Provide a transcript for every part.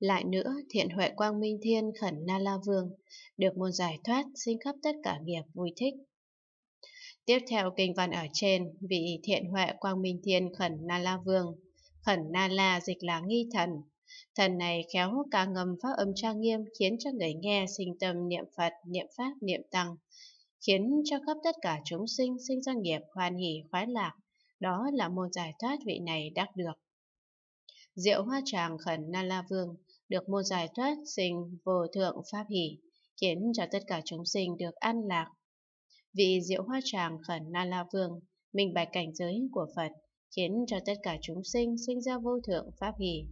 Lại nữa, thiện huệ quang minh thiên khẩn na la vương, được môn giải thoát, sinh khắp tất cả nghiệp vui thích. Tiếp theo kinh văn ở trên, vị thiện huệ quang minh thiên khẩn na la vương, khẩn na la dịch là nghi thần. Thần này khéo ca ngầm pháp âm trang nghiêm khiến cho người nghe sinh tâm niệm Phật, niệm Pháp, niệm Tăng, khiến cho khắp tất cả chúng sinh sinh ra nghiệp hoan hỷ khoái lạc. Đó là môn giải thoát vị này đắc được. Diệu hoa tràng khẩn na la vương, được một giải thoát sinh vô thượng pháp hỷ, khiến cho tất cả chúng sinh được an lạc. Vị diệu hoa tràng khẩn Na La Vương, minh bạch cảnh giới của Phật, khiến cho tất cả chúng sinh sinh ra vô thượng pháp hỷ.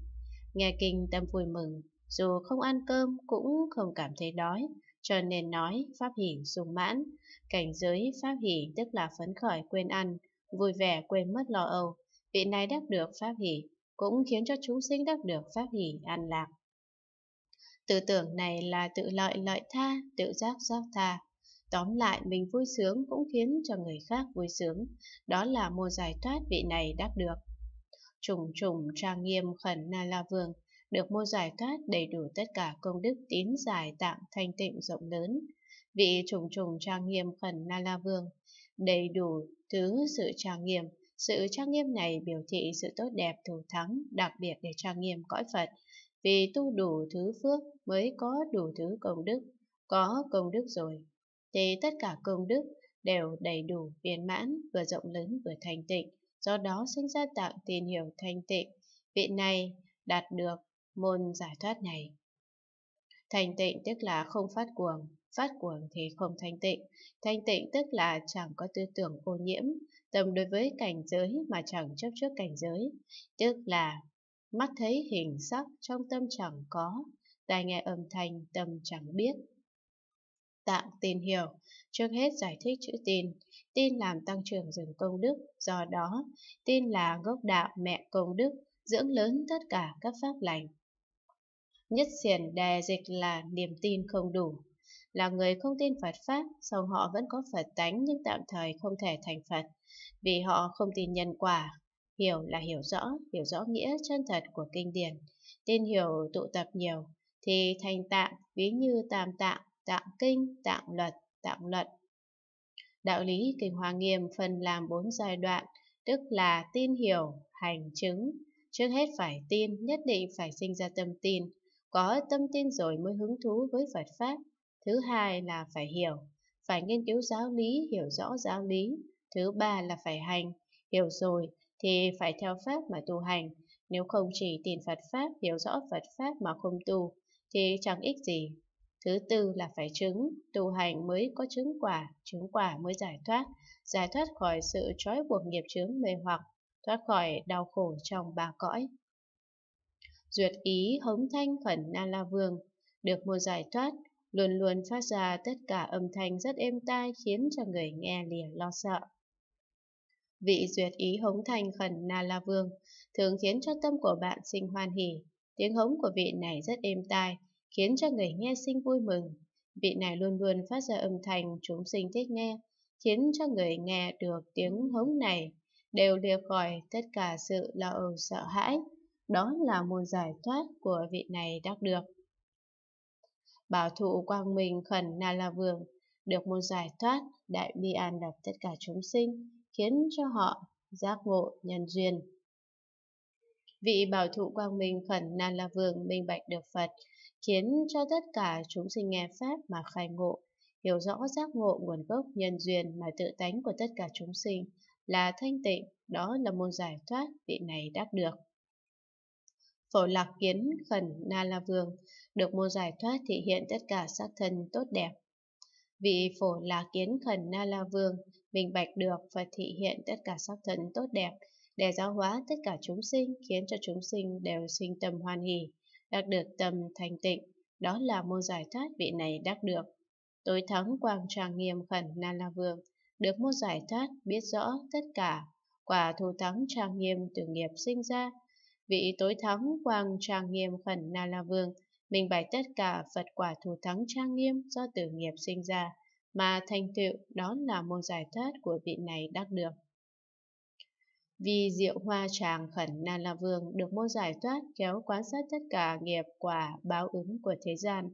Nghe kinh tâm vui mừng, dù không ăn cơm cũng không cảm thấy đói, cho nên nói pháp hỷ sung mãn, cảnh giới pháp hỷ tức là phấn khởi quên ăn, vui vẻ quên mất lo âu, vị này đắc được pháp hỷ cũng khiến cho chúng sinh đắc được pháp hỷ an lạc. Tư tưởng này là tự lợi lợi tha, tự giác giác tha. Tóm lại, mình vui sướng cũng khiến cho người khác vui sướng. Đó là mô giải thoát vị này đắc được. Trùng trùng trang nghiêm khẩn na la vương, được mô giải thoát đầy đủ tất cả công đức tín giải tạng thanh tịnh rộng lớn. Vị trùng trùng trang nghiêm khẩn na la vương, đầy đủ thứ sự trang nghiêm. Sự trang nghiêm này biểu thị sự tốt đẹp thủ thắng, đặc biệt để trang nghiêm cõi Phật, vì tu đủ thứ phước mới có đủ thứ công đức, có công đức rồi, thì tất cả công đức đều đầy đủ viên mãn, vừa rộng lớn vừa thành tịnh, do đó sinh ra tạng tiền hiểu thành tịnh, vị này đạt được môn giải thoát này. Thành tịnh tức là không phát cuồng, phát cuồng thì không thanh tịnh. Thanh tịnh tức là chẳng có tư tưởng ô nhiễm, tầm đối với cảnh giới mà chẳng chấp trước cảnh giới, tức là mắt thấy hình sắc trong tâm chẳng có, tai nghe âm thanh tâm chẳng biết. Tạng tin hiểu, trước hết giải thích chữ tin. Tin làm tăng trưởng rừng công đức, do đó tin là gốc đạo mẹ công đức, dưỡng lớn tất cả các pháp lành. Nhất xiển đè dịch là niềm tin không đủ. Là người không tin Phật Pháp, song họ vẫn có Phật tánh nhưng tạm thời không thể thành Phật, vì họ không tin nhân quả, Hiểu là hiểu rõ, hiểu rõ nghĩa chân thật của kinh điển. Tin hiểu tụ tập nhiều, thì thành tạng, ví như tam tạng, tạng kinh, tạng luật, tạng luận. Đạo lý Kinh Hoa Nghiêm phân làm bốn giai đoạn, tức là tin hiểu, hành chứng. Trước hết phải tin, nhất định phải sinh ra tâm tin. Có tâm tin rồi mới hứng thú với Phật Pháp. Thứ hai là phải hiểu, phải nghiên cứu giáo lý, hiểu rõ giáo lý. Thứ ba là phải hành, hiểu rồi thì phải theo Pháp mà tu hành. Nếu không chỉ tìm Phật Pháp, hiểu rõ Phật Pháp mà không tu, thì chẳng ích gì. Thứ tư là phải chứng, tu hành mới có chứng quả, chứng quả mới giải thoát, giải thoát khỏi sự trói buộc nghiệp chướng mê hoặc, thoát khỏi đau khổ trong ba cõi. Duyệt ý hống thanh khẩn Na La Vương, được một giải thoát, luôn luôn phát ra tất cả âm thanh rất êm tai khiến cho người nghe liền lo sợ. Vị duyệt ý hống thành khẩn Na La Vương, thường khiến cho tâm của bạn sinh hoan hỉ. Tiếng hống của vị này rất êm tai, khiến cho người nghe sinh vui mừng. Vị này luôn luôn phát ra âm thanh chúng sinh thích nghe, khiến cho người nghe được tiếng hống này đều liệt khỏi tất cả sự lo âu sợ hãi. Đó là nguồn giải thoát của vị này đắc được. Bảo thụ quang minh khẩn Na La Vương, được môn giải thoát, đại bi an lập tất cả chúng sinh, khiến cho họ giác ngộ nhân duyên. Vị bảo thụ quang minh khẩn nan la vương minh bạch được Phật, khiến cho tất cả chúng sinh nghe Pháp mà khai ngộ, hiểu rõ giác ngộ nguồn gốc nhân duyên mà tự tánh của tất cả chúng sinh là thanh tịnh, đó là môn giải thoát vị này đắc được. Phổ lạc kiến khẩn na la vương, được môn giải thoát thể hiện tất cả sắc thân tốt đẹp. Vị phổ lạc kiến khẩn na la vương minh bạch được và thị hiện tất cả sắc thân tốt đẹp để giáo hóa tất cả chúng sinh khiến cho chúng sinh đều sinh tâm hoan hỷ, đạt được tâm thành tịnh. Đó là môn giải thoát vị này đắc được. Tối thắng quang tràng nghiêm khẩn Na La Vương, được môn giải thoát biết rõ tất cả, quả thù thắng trang nghiêm từ nghiệp sinh ra. Vị tối thắng quang tràng nghiêm khẩn Na La Vương, minh bạch tất cả Phật quả thù thắng trang nghiêm do từ nghiệp sinh ra mà thành tựu đó là một giải thoát của vị này đắc được. Vì diệu hoa tràng khẩn nan la vương được môn giải thoát kéo quan sát tất cả nghiệp quả báo ứng của thế gian.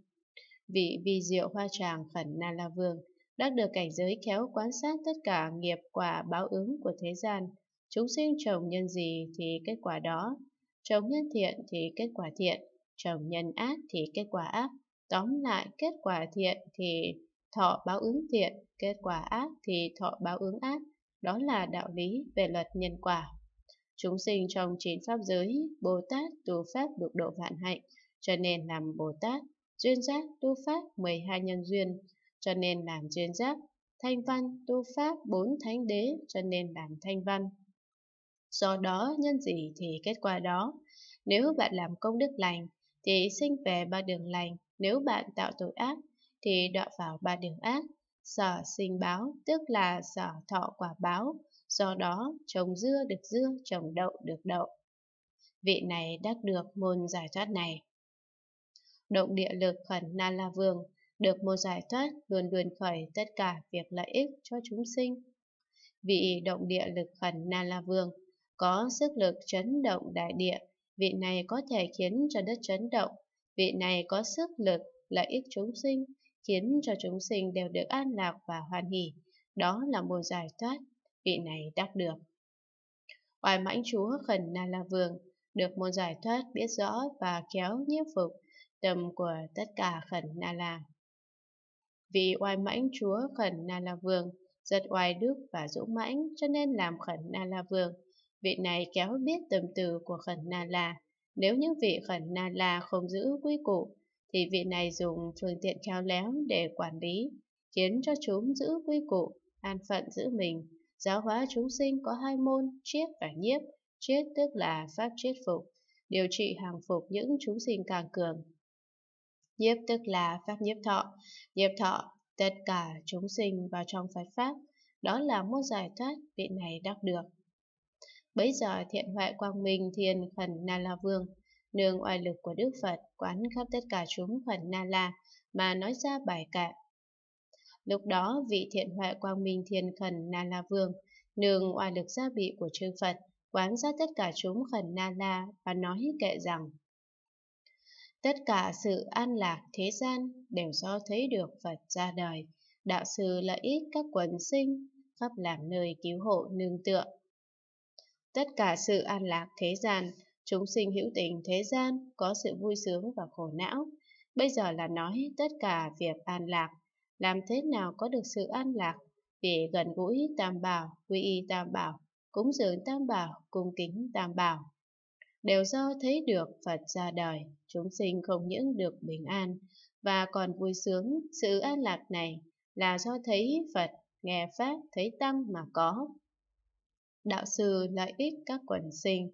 Vị vì diệu hoa tràng khẩn nan la vương đã được cảnh giới kéo quan sát tất cả nghiệp quả báo ứng của thế gian. Chúng sinh trồng nhân gì thì kết quả đó, trồng nhân thiện thì kết quả thiện, trồng nhân ác thì kết quả ác. Tóm lại, kết quả thiện thì thọ báo ứng thiện, kết quả ác thì thọ báo ứng ác, đó là đạo lý về luật nhân quả. Chúng sinh trong chín pháp giới, Bồ Tát tu pháp được độ vạn hạnh, cho nên làm Bồ Tát, duyên giác tu pháp 12 nhân duyên, cho nên làm duyên giác, thanh văn tu pháp 4 thánh đế, cho nên làm thanh văn. Do đó, nhân gì thì kết quả đó. Nếu bạn làm công đức lành, thì sinh về ba đường lành. Nếu bạn tạo tội ác, thì đọa vào ba điều ác, sở sinh báo tức là sở thọ quả báo, do đó trồng dưa được dưa, trồng đậu được đậu. Vị này đắc được môn giải thoát này. Động địa lực khẩn Na La Vương được môn giải thoát luôn luôn khởi tất cả việc lợi ích cho chúng sinh. Vị động địa lực khẩn Na La Vương có sức lực chấn động đại địa, vị này có thể khiến cho đất chấn động, vị này có sức lực lợi ích chúng sinh, khiến cho chúng sinh đều được an lạc và hoan hỷ. Đó là một giải thoát, vị này đắc được. Oai mãnh chúa Khẩn Na La Vương được một giải thoát biết rõ và khéo nhiếp phục tâm của tất cả Khẩn Na La. Vì oai mãnh chúa Khẩn Na La Vương rất oai đức và dũng mãnh cho nên làm Khẩn Na La Vương. Vị này kéo biết tâm từ của Khẩn Na La. Nếu những vị Khẩn Na La không giữ quy củ thì vị này dùng phương tiện khéo léo để quản lý, khiến cho chúng giữ quy củ, an phận giữ mình. Giáo hóa chúng sinh có hai môn, triết và nhiếp, triết tức là pháp triết phục, điều trị hàng phục những chúng sinh càng cường. Nhiếp tức là pháp nhiếp thọ, nhiếp thọ tất cả chúng sinh vào trong Phật Pháp, đó là môn giải thoát vị này đắc được. Bấy giờ thiện hoại quang minh thiền khẩn Na La Vương nương oai lực của Đức Phật quán khắp tất cả chúng phần Na La mà nói ra bài kệ. Lúc đó, vị thiện huệ quang minh thiên khẩn Na La Vương, nương oai lực gia bị của chư Phật, quán ra tất cả chúng khẩn Na La và nói kệ rằng Tất cả sự an lạc thế gian đều do thấy được Phật ra đời, đạo sư lợi ích các quần sinh, khắp làm nơi cứu hộ nương tựa. Tất cả sự an lạc thế gian Chúng sinh hữu tình thế gian có sự vui sướng và khổ não. Bây giờ là nói tất cả việc an lạc. Làm thế nào có được sự an lạc? Vì gần gũi tam bảo, quy y tam bảo, cúng dường tam bảo, cung kính tam bảo. Đều do thấy được Phật ra đời, chúng sinh không những được bình an và còn vui sướng. Sự an lạc này là do thấy Phật, nghe Pháp, thấy Tăng mà có đạo sư lợi ích các quần sinh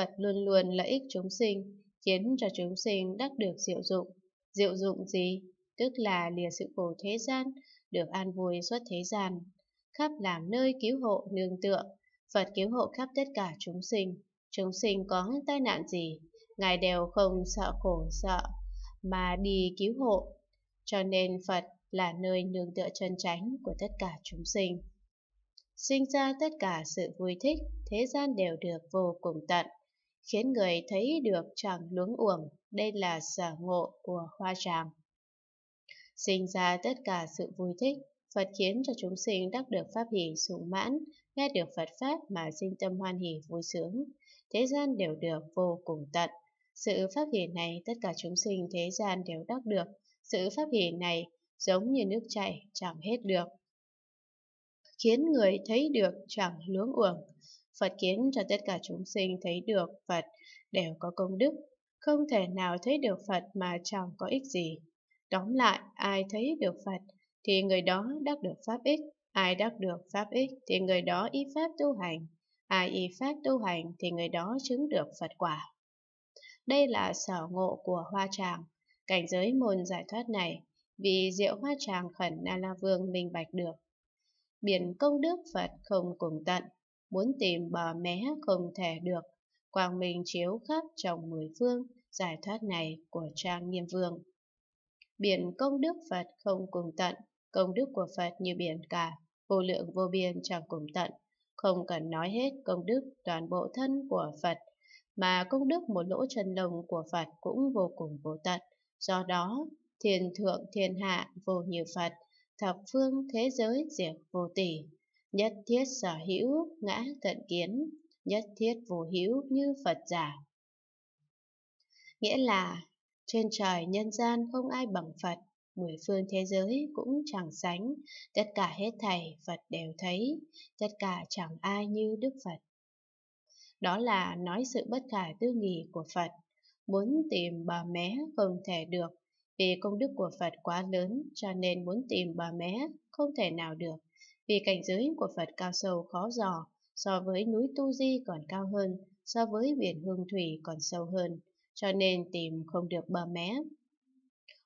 Phật luôn luôn lợi ích chúng sinh, khiến cho chúng sinh đắc được diệu dụng. Diệu dụng gì? Tức là lìa sự khổ thế gian, được an vui suốt thế gian. Khắp làm nơi cứu hộ nương tựa, Phật cứu hộ khắp tất cả chúng sinh. Chúng sinh có tai nạn gì, Ngài đều không sợ khổ sợ, mà đi cứu hộ. Cho nên Phật là nơi nương tựa chân chánh của tất cả chúng sinh. Sinh ra tất cả sự vui thích, thế gian đều được vô cùng tận khiến người thấy được chẳng luống uổng, đây là sở ngộ của hoa tràng. Sinh ra tất cả sự vui thích, Phật khiến cho chúng sinh đắc được pháp hỷ sung mãn, nghe được Phật Pháp mà sinh tâm hoan hỷ vui sướng, thế gian đều được vô cùng tận. Sự pháp hỷ này tất cả chúng sinh thế gian đều đắc được, sự pháp hỷ này giống như nước chảy chẳng hết được khiến người thấy được chẳng luống uổng. Phật khiến cho tất cả chúng sinh thấy được Phật đều có công đức, không thể nào thấy được Phật mà chẳng có ích gì. Tóm lại, ai thấy được Phật thì người đó đắc được pháp ích, ai đắc được pháp ích thì người đó y pháp tu hành, ai y pháp tu hành thì người đó chứng được Phật quả. Đây là sở ngộ của Hoa Tràng, cảnh giới môn giải thoát này, vì diệu Hoa Tràng khẩn Na La Vương minh bạch được. Biển công đức Phật không cùng tận, muốn tìm bò mé không thể được. Quang minh chiếu khắp trong mười phương, giải thoát này của Trang Nghiêm Vương. Biển công đức Phật không cùng tận, công đức của Phật như biển cả, vô lượng vô biên chẳng cùng tận. Không cần nói hết công đức toàn bộ thân của Phật, mà công đức một lỗ chân lông của Phật cũng vô cùng vô tận. Do đó, thiền thượng thiên hạ vô như Phật, thập phương thế giới diệt vô tỷ. Nhất thiết sở hữu ngã tận kiến, nhất thiết vô hữu như Phật giả. Nghĩa là trên trời nhân gian không ai bằng Phật, mười phương thế giới cũng chẳng sánh, tất cả hết thảy Phật đều thấy, tất cả chẳng ai như Đức Phật. Đó là nói sự bất khả tư nghì của Phật, muốn tìm bà mé không thể được, vì công đức của Phật quá lớn cho nên muốn tìm bà mé không thể nào được vì cảnh giới của Phật cao sâu khó dò, so với núi Tu Di còn cao hơn, so với biển Hương Thủy còn sâu hơn, cho nên tìm không được bờ mé.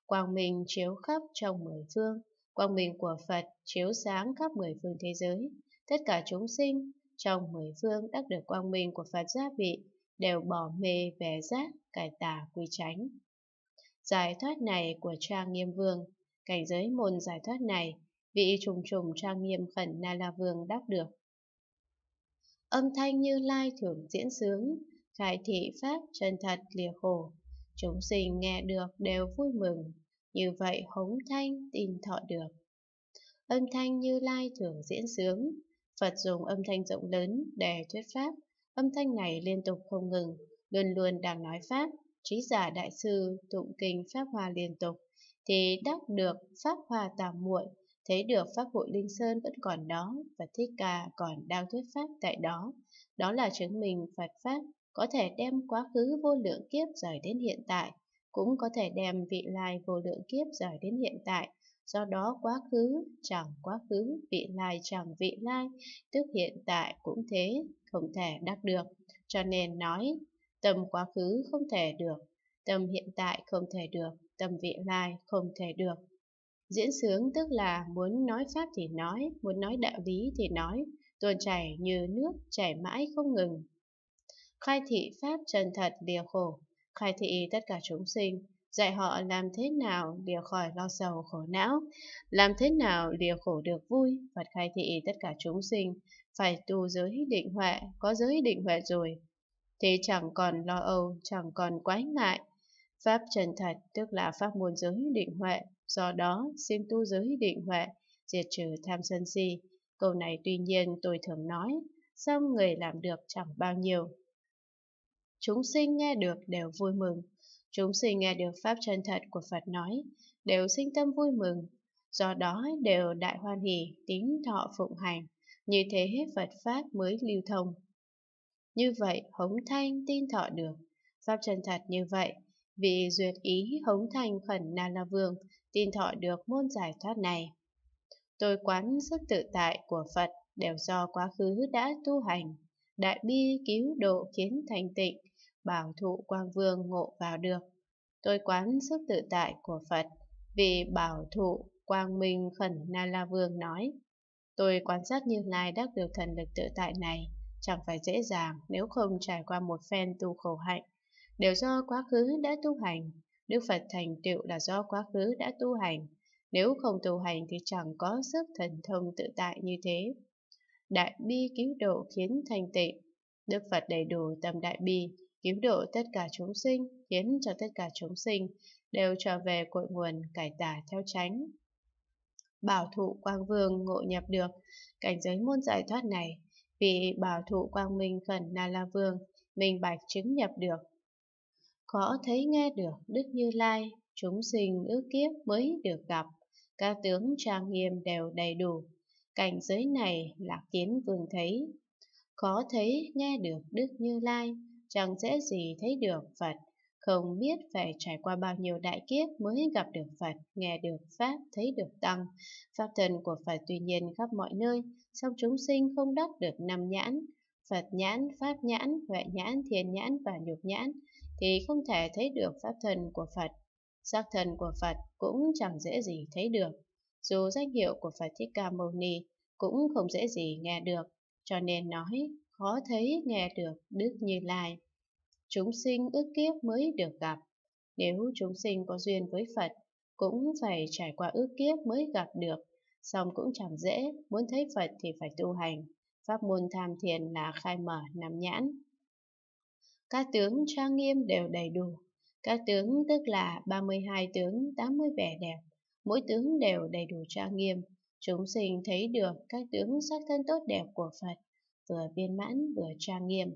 Quang minh chiếu khắp trong mười phương, quang minh của Phật chiếu sáng khắp mười phương thế giới, tất cả chúng sinh trong mười phương đắc được quang minh của Phật gia vị đều bỏ mê về giác, cải tà quy tránh. Giải thoát này của Trang Nghiêm Vương, cảnh giới môn giải thoát này vị trùng trùng trang nghiêm khẩn Na La Vương đáp được. Âm thanh như lai thường diễn sướng, khai thị pháp chân thật lìa khổ, chúng sinh nghe được đều vui mừng, như vậy hống thanh tin thọ được. Âm thanh như lai thường diễn sướng, Phật dùng âm thanh rộng lớn để thuyết pháp, âm thanh này liên tục không ngừng, luôn luôn đang nói pháp, trí giả đại sư tụng kinh pháp hoa liên tục, thì đắc được pháp hoa tà muội thấy được Pháp hội Linh Sơn vẫn còn đó và Thích Ca còn đang thuyết pháp tại đó. Đó là chứng minh Phật Pháp có thể đem quá khứ vô lượng kiếp rời đến hiện tại, cũng có thể đem vị lai vô lượng kiếp rời đến hiện tại. Do đó quá khứ chẳng quá khứ, vị lai chẳng vị lai, tức hiện tại cũng thế, không thể đắc được. Cho nên nói, tâm quá khứ không thể được, tâm hiện tại không thể được, tâm vị lai không thể được Diễn sướng tức là muốn nói pháp thì nói, muốn nói đạo lý thì nói, tuôn chảy như nước chảy mãi không ngừng. Khai thị pháp chân thật lìa khổ, khai thị tất cả chúng sinh, dạy họ làm thế nào lìa khỏi lo sầu khổ não, làm thế nào lìa khổ được vui, Phật khai thị tất cả chúng sinh, phải tu giới định huệ, có giới định huệ rồi, thì chẳng còn lo âu, chẳng còn quái ngại. Pháp chân thật tức là pháp môn giới định huệ, do đó xin tu giới định huệ, diệt trừ tham sân si. Câu này tuy nhiên tôi thường nói, xong người làm được chẳng bao nhiêu. Chúng sinh nghe được đều vui mừng, chúng sinh nghe được pháp chân thật của Phật nói, đều sinh tâm vui mừng, do đó đều đại hoan hỷ, tín thọ phụng hành, như thế hết Phật Pháp mới lưu thông. Như vậy hống thanh tin thọ được, Pháp chân thật như vậy, vì duyệt ý hống thành khẩn Na La Vương tin thọ được môn giải thoát này. Tôi quán sức tự tại của Phật đều do quá khứ đã tu hành, đại bi cứu độ khiến thành tịnh, bảo thụ quang vương ngộ vào được. Tôi quán sức tự tại của Phật vì bảo thụ quang minh khẩn Na La Vương nói. Tôi quan sát Như Lai đắc được thần lực tự tại này, chẳng phải dễ dàng nếu không trải qua một phen tu khổ hạnh, đều do quá khứ đã tu hành Đức Phật thành tựu là do quá khứ đã tu hành, nếu không tu hành thì chẳng có sức thần thông tự tại như thế. Đại bi cứu độ khiến thành tịnh, Đức Phật đầy đủ tâm đại bi, cứu độ tất cả chúng sinh, khiến cho tất cả chúng sinh đều trở về cội nguồn cải tà theo tránh. Bảo thụ quang vương ngộ nhập được, cảnh giới môn giải thoát này, vì bảo thụ quang minh khẩn Na La Vương, minh bạch chứng nhập được, khó thấy nghe được Đức Như Lai, chúng sinh ước kiếp mới được gặp, ca tướng trang nghiêm đều đầy đủ, cảnh giới này là kiến vương thấy. Khó thấy nghe được Đức Như Lai, chẳng dễ gì thấy được Phật, không biết phải trải qua bao nhiêu đại kiếp mới gặp được Phật, nghe được Pháp, thấy được Tăng. Pháp thần của Phật tuy nhiên khắp mọi nơi, song chúng sinh không đắc được năm nhãn, Phật nhãn, Pháp nhãn, Huệ nhãn, Thiền nhãn và Nhục nhãn, thì không thể thấy được pháp thân của Phật. sắc thân của Phật cũng chẳng dễ gì thấy được, dù danh hiệu của Phật Thích Ca Mâu Ni cũng không dễ gì nghe được, cho nên nói khó thấy nghe được Đức Như Lai. Chúng sinh ước kiếp mới được gặp, nếu chúng sinh có duyên với Phật, cũng phải trải qua ước kiếp mới gặp được, song cũng chẳng dễ, muốn thấy Phật thì phải tu hành. Pháp môn tham thiền là khai mở nằm nhãn, các tướng trang nghiêm đều đầy đủ. Các tướng tức là 32 tướng 80 vẻ đẹp, mỗi tướng đều đầy đủ trang nghiêm. Chúng sinh thấy được các tướng sắc thân tốt đẹp của Phật, vừa viên mãn vừa trang nghiêm.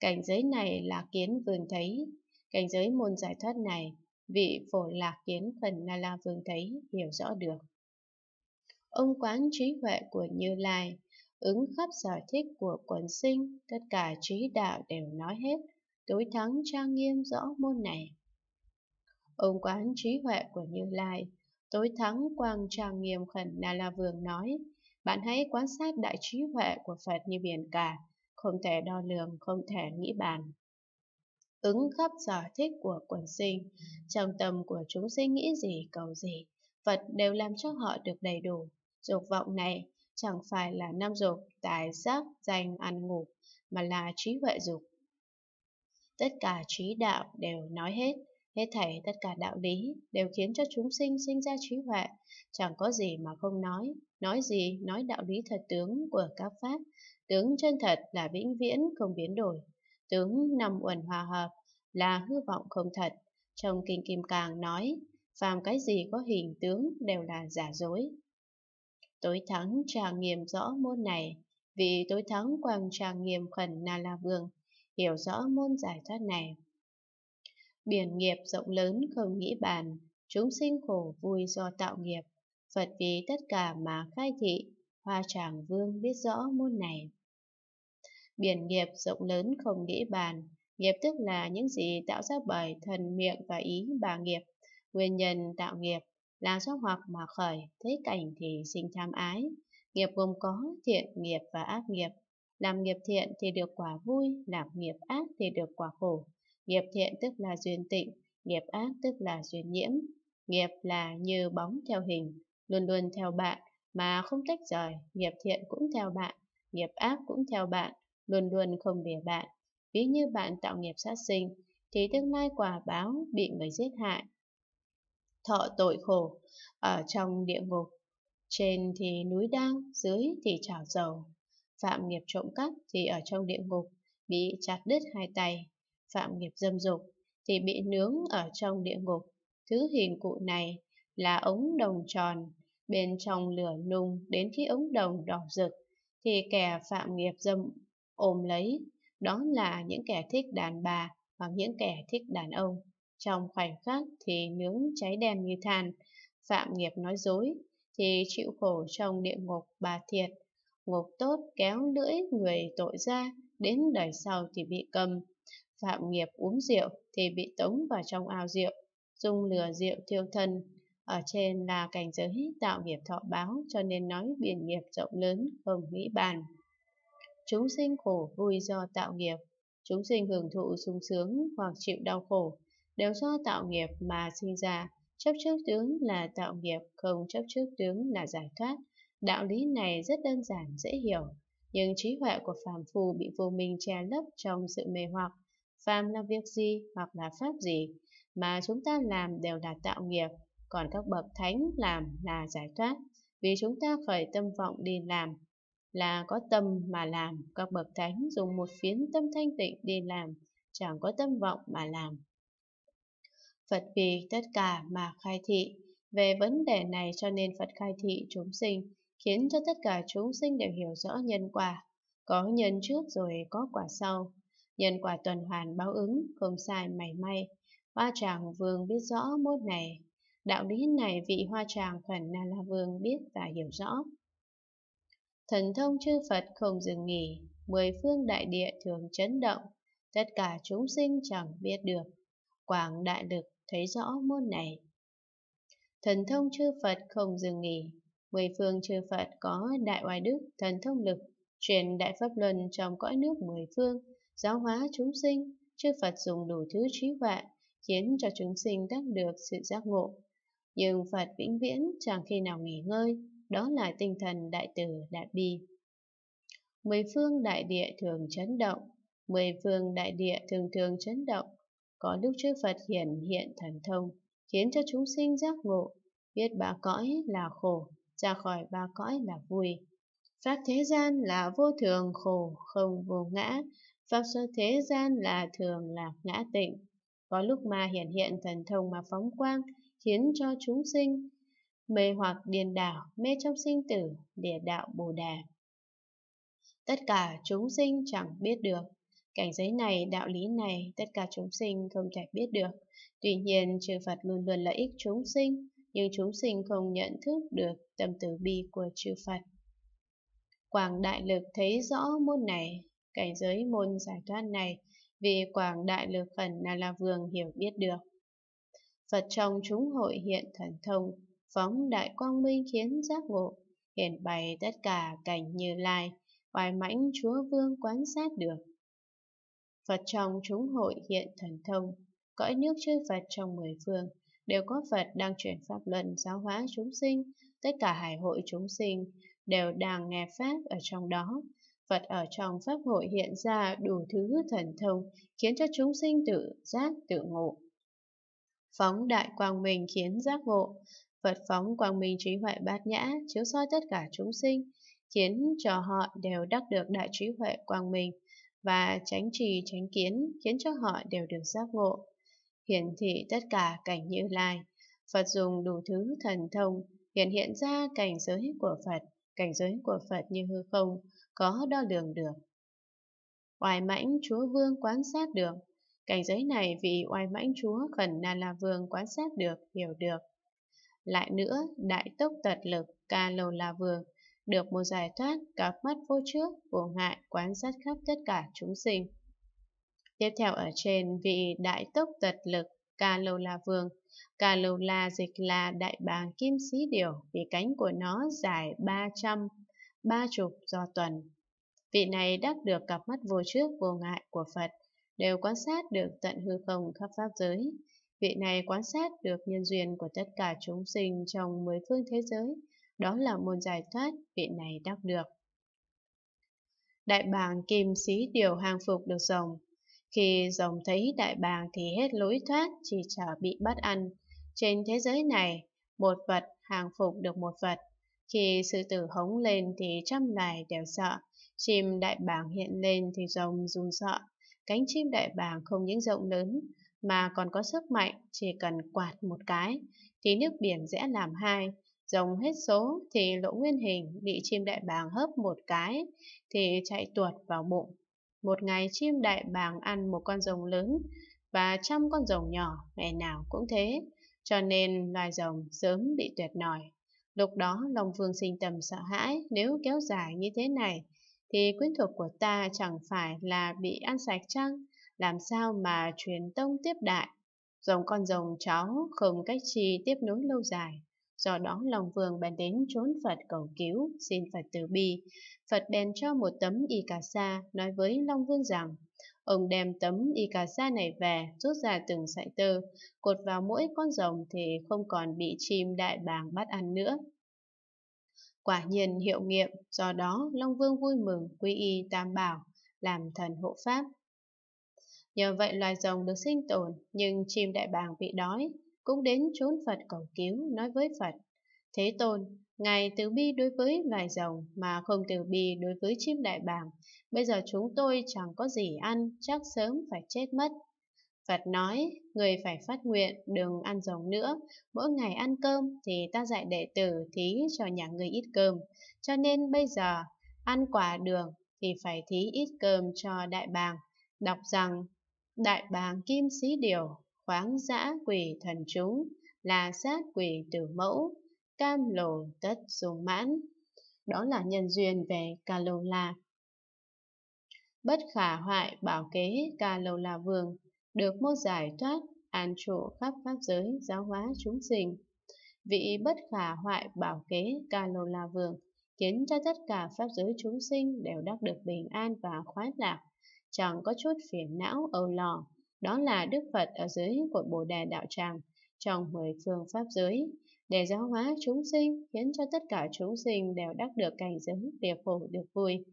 Cảnh giới này là kiến vương thấy, cảnh giới môn giải thoát này, vị phổ lạc kiến phần na la vương thấy hiểu rõ được. Ông quán trí huệ của Như Lai, ứng khắp giải thích của quần sinh, tất cả trí đạo đều nói hết, tối thắng trang nghiêm rõ môn này. Ông quán trí huệ của Như Lai, tối thắng quang trang nghiêm khẩn Na La Vương nói, bạn hãy quan sát đại trí huệ của Phật như biển cả, không thể đo lường, không thể nghĩ bàn. Ứng khắp sở thích của quần sinh, trong tâm của chúng sinh nghĩ gì cầu gì, Phật đều làm cho họ được đầy đủ. Dục vọng này chẳng phải là nam dục, tài sắc, danh, ăn ngủ, mà là trí huệ dục. Tất cả trí đạo đều nói hết, hết thảy tất cả đạo lý đều khiến cho chúng sinh sinh ra trí huệ, chẳng có gì mà không nói, nói gì nói đạo lý thật tướng của các pháp, tướng chân thật là vĩnh viễn không biến đổi, tướng nằm uẩn hòa hợp là hư vọng không thật. Trong Kinh Kim Càng nói, phàm cái gì có hình tướng đều là giả dối, Tối thắng trà nghiệm rõ môn này, vì tối thắng quang trà nghiệm khẩn Na La Vương, hiểu rõ môn giải thoát này. Biển nghiệp rộng lớn không nghĩ bàn, chúng sinh khổ vui do tạo nghiệp, Phật vì tất cả mà khai thị, hoa tràng vương biết rõ môn này. Biển nghiệp rộng lớn không nghĩ bàn, nghiệp tức là những gì tạo ra bởi thần miệng và ý bà nghiệp, nguyên nhân tạo nghiệp là do hoặc mà khởi, thấy cảnh thì sinh tham ái. Nghiệp gồm có thiện nghiệp và ác nghiệp. Làm nghiệp thiện thì được quả vui, làm nghiệp ác thì được quả khổ. Nghiệp thiện tức là duyên tịnh, nghiệp ác tức là duyên nhiễm. Nghiệp là như bóng theo hình, luôn luôn theo bạn mà không tách rời, nghiệp thiện cũng theo bạn, nghiệp ác cũng theo bạn, luôn luôn không để bạn. Ví như bạn tạo nghiệp sát sinh, thì tương lai quả báo bị người giết hại thọ tội khổ, ở trong địa ngục, trên thì núi đang, dưới thì chảo dầu. Phạm nghiệp trộm cắp thì ở trong địa ngục, bị chặt đứt hai tay. Phạm nghiệp dâm dục thì bị nướng ở trong địa ngục. Thứ hình cụ này là ống đồng tròn, bên trong lửa nung đến khi ống đồng đỏ rực, thì kẻ phạm nghiệp dâm ôm lấy, đó là những kẻ thích đàn bà hoặc những kẻ thích đàn ông. Trong khoảnh khắc thì nướng cháy đen như than, phạm nghiệp nói dối, thì chịu khổ trong địa ngục bà thiệt. Ngục tốt kéo lưỡi người tội ra, đến đời sau thì bị cầm. Phạm nghiệp uống rượu thì bị tống vào trong ao rượu, dùng lửa rượu thiêu thân. Ở trên là cảnh giới tạo nghiệp thọ báo cho nên nói biển nghiệp rộng lớn không nghĩ bàn. Chúng sinh khổ vui do tạo nghiệp, chúng sinh hưởng thụ sung sướng hoặc chịu đau khổ đều do tạo nghiệp mà sinh ra, chấp trước tướng là tạo nghiệp, không chấp trước tướng là giải thoát. Đạo lý này rất đơn giản, dễ hiểu, nhưng trí huệ của phàm phu bị vô minh che lấp trong sự mê hoặc. Phàm là việc gì hoặc là pháp gì mà chúng ta làm đều là tạo nghiệp, còn các bậc thánh làm là giải thoát, vì chúng ta khởi tâm vọng đi làm là có tâm mà làm, các bậc thánh dùng một phiến tâm thanh tịnh đi làm, chẳng có tâm vọng mà làm. Phật vì tất cả mà khai thị. Về vấn đề này cho nên Phật khai thị chúng sinh, khiến cho tất cả chúng sinh đều hiểu rõ nhân quả. Có nhân trước rồi có quả sau. Nhân quả tuần hoàn báo ứng, không sai mảy may. Hoa Tràng Vương biết rõ mốt này. Đạo lý này vị Hoa Tràng Khẩn Na La Vương biết và hiểu rõ. Thần thông chư Phật không dừng nghỉ, mười phương đại địa thường chấn động, tất cả chúng sinh chẳng biết được. Quảng đại lực thấy rõ môn này. Thần thông chư Phật không dừng nghỉ, mười phương chư Phật có đại oai đức, thần thông lực, truyền đại pháp luân trong cõi nước mười phương, giáo hóa chúng sinh, chư Phật dùng đủ thứ trí huệ, khiến cho chúng sinh đắc được sự giác ngộ. Nhưng Phật vĩnh viễn chẳng khi nào nghỉ ngơi, đó là tinh thần đại từ đại bi. Mười phương đại địa thường chấn động, mười phương đại địa thường thường chấn động, có lúc Chư Phật hiển hiện thần thông, khiến cho chúng sinh giác ngộ, biết ba cõi là khổ, ra khỏi ba cõi là vui. Pháp thế gian là vô thường khổ, không vô ngã, Pháp sơ thế gian là thường là ngã tịnh. Có lúc mà hiển hiện thần thông mà phóng quang, khiến cho chúng sinh mê hoặc điền đảo, mê trong sinh tử, địa đạo Bồ Đà. Tất cả chúng sinh chẳng biết được, Cảnh giới này, đạo lý này, tất cả chúng sinh không thể biết được. Tuy nhiên, chư Phật luôn luôn lợi ích chúng sinh, nhưng chúng sinh không nhận thức được tâm từ bi của chư Phật. Quảng Đại Lực thấy rõ môn này, cảnh giới môn giải thoát này, vì Quảng Đại Lực Khẩn Na La Vương hiểu biết được. Phật trong chúng hội hiện thần thông, phóng đại quang minh khiến giác ngộ, hiển bày tất cả cảnh như lai, hoài mãnh chúa vương quan sát được Phật trong chúng hội hiện thần thông, cõi nước chư Phật trong mười phương, đều có Phật đang chuyển pháp luận giáo hóa chúng sinh, tất cả hải hội chúng sinh đều đang nghe Pháp ở trong đó. Phật ở trong Pháp hội hiện ra đủ thứ thần thông, khiến cho chúng sinh tự giác tự ngộ. Phóng đại quang minh khiến giác ngộ, Phật phóng quang minh trí huệ bát nhã, chiếu soi tất cả chúng sinh, khiến cho họ đều đắc được đại trí huệ quang minh, và tránh trì tránh kiến khiến cho họ đều được giác ngộ. Hiển thị tất cả cảnh như lai, Phật dùng đủ thứ thần thông, hiện hiện ra cảnh giới của Phật, cảnh giới của Phật như hư không, có đo lường được. Oai mãnh chúa vương quan sát được, cảnh giới này vì oai mãnh chúa khẩn na la vương quan sát được, hiểu được. Lại nữa, đại tốc tật lực ca lô la vương được một giải thoát, cặp mắt vô trước, vô ngại, quán sát khắp tất cả chúng sinh. Tiếp theo ở trên, vị đại tốc tật lực, Ca Lâu La Vương. Ca Lâu La dịch là đại bàng kim sĩ điểu vì cánh của nó dài 300, ba chục do tuần. Vị này đắc được cặp mắt vô trước vô ngại của Phật, đều quan sát được tận hư không khắp pháp giới. Vị này quan sát được nhân duyên của tất cả chúng sinh trong mười phương thế giới, đó là môn giải thoát vị này đắc được. Đại bàng kim xí điều hàng phục được rồng. Khi rồng thấy đại bàng thì hết lối thoát, chỉ chờ bị bắt ăn. Trên thế giới này, một vật hàng phục được một vật. Khi sư tử hống lên thì trăm loài đều sợ. Chim đại bàng hiện lên thì rồng run sợ. Cánh chim đại bàng không những rộng lớn mà còn có sức mạnh, chỉ cần quạt một cái thì nước biển rẽ làm hai, dòng hết số thì Lỗ Nguyên Hình bị chim đại bàng hớp một cái thì chạy tuột vào bụng. Một ngày chim đại bàng ăn một con rồng lớn và trăm con rồng nhỏ ngày nào cũng thế, cho nên loài rồng sớm bị tuyệt nòi. Lúc đó lòng Vương sinh tầm sợ hãi nếu kéo dài như thế này thì quyến thuộc của ta chẳng phải là bị ăn sạch chăng? Làm sao mà truyền tông tiếp đại? dòng con rồng cháu không cách chi tiếp nối lâu dài do đó lòng vương bèn đến trốn Phật cầu cứu, xin Phật từ bi. Phật bèn cho một tấm y cà sa, nói với Long Vương rằng, ông đem tấm y cà sa này về, rút ra từng sợi tơ, cột vào mỗi con rồng thì không còn bị chim đại bàng bắt ăn nữa. Quả nhiên hiệu nghiệm, do đó Long Vương vui mừng quy y tam bảo, làm thần hộ pháp. Nhờ vậy loài rồng được sinh tồn, nhưng chim đại bàng bị đói, cũng đến chốn Phật cầu cứu nói với Phật, Thế Tôn, Ngài từ bi đối với loài rồng mà không từ bi đối với chim đại bàng, bây giờ chúng tôi chẳng có gì ăn, chắc sớm phải chết mất. Phật nói, người phải phát nguyện, đừng ăn rồng nữa, mỗi ngày ăn cơm thì ta dạy đệ tử thí cho nhà người ít cơm, cho nên bây giờ ăn quả đường thì phải thí ít cơm cho đại bàng, đọc rằng đại bàng kim xí điều khoáng dã quỷ thần chúng, là sát quỷ tử mẫu, cam lồ tất dùng mãn. Đó là nhân duyên về Kalola. Bất khả hoại bảo kế Kalola vương, được mô giải thoát, an trụ khắp pháp giới giáo hóa chúng sinh. Vị bất khả hoại bảo kế Kalola vương, khiến cho tất cả pháp giới chúng sinh đều đắc được bình an và khoái lạc, chẳng có chút phiền não âu lo đó là Đức Phật ở dưới của Bồ Đề Đạo Tràng trong mười phương Pháp giới, để giáo hóa chúng sinh, khiến cho tất cả chúng sinh đều đắc được cảnh giới địa phủ được vui.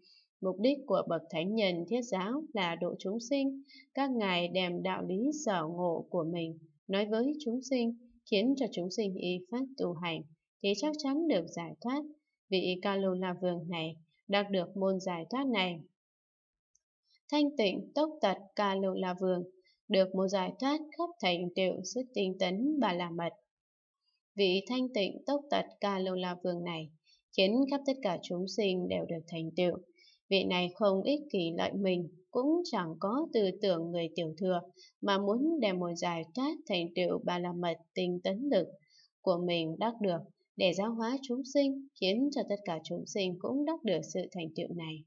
Mục đích của bậc thánh nhân thiết giáo là độ chúng sinh, các ngài đem đạo lý sở ngộ của mình, nói với chúng sinh, khiến cho chúng sinh y phát tu hành, thì chắc chắn được giải thoát. Vị Kalula Vương này đạt được môn giải thoát này. Thanh tịnh tốc tật Kalula Vương được một giải thoát khắp thành tiểu sức tinh tấn bà la mật. Vị thanh tịnh tốc tật ca lâu la vương này khiến khắp tất cả chúng sinh đều được thành tựu. Vị này không ích kỷ lợi mình, cũng chẳng có tư tưởng người tiểu thừa mà muốn đem một giải thoát thành tựu bà la mật tinh tấn lực của mình đắc được để giáo hóa chúng sinh khiến cho tất cả chúng sinh cũng đắc được sự thành tựu này.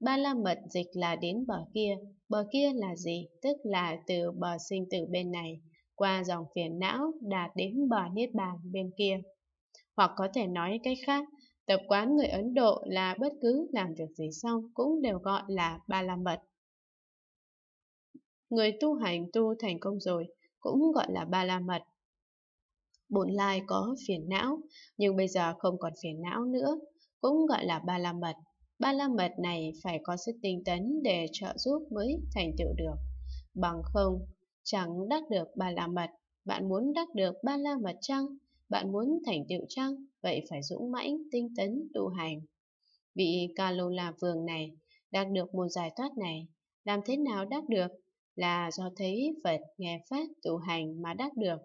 Ba la mật dịch là đến bờ kia, bờ kia là gì? Tức là từ bờ sinh tử bên này, qua dòng phiền não đạt đến bờ niết bàn bên kia. Hoặc có thể nói cách khác, tập quán người Ấn Độ là bất cứ làm việc gì xong cũng đều gọi là ba la mật. Người tu hành tu thành công rồi cũng gọi là ba la mật. Bổn lai có phiền não, nhưng bây giờ không còn phiền não nữa, cũng gọi là ba la mật. Ba la mật này phải có sức tinh tấn để trợ giúp mới thành tựu được. Bằng không, chẳng đắc được ba la mật. Bạn muốn đắc được ba la mật chăng? Bạn muốn thành tựu chăng? Vậy phải dũng mãnh, tinh tấn, tu hành. Vị ca lô la vương này đạt được một giải thoát này. Làm thế nào đắc được? Là do thấy Phật nghe Pháp tu hành mà đắc được.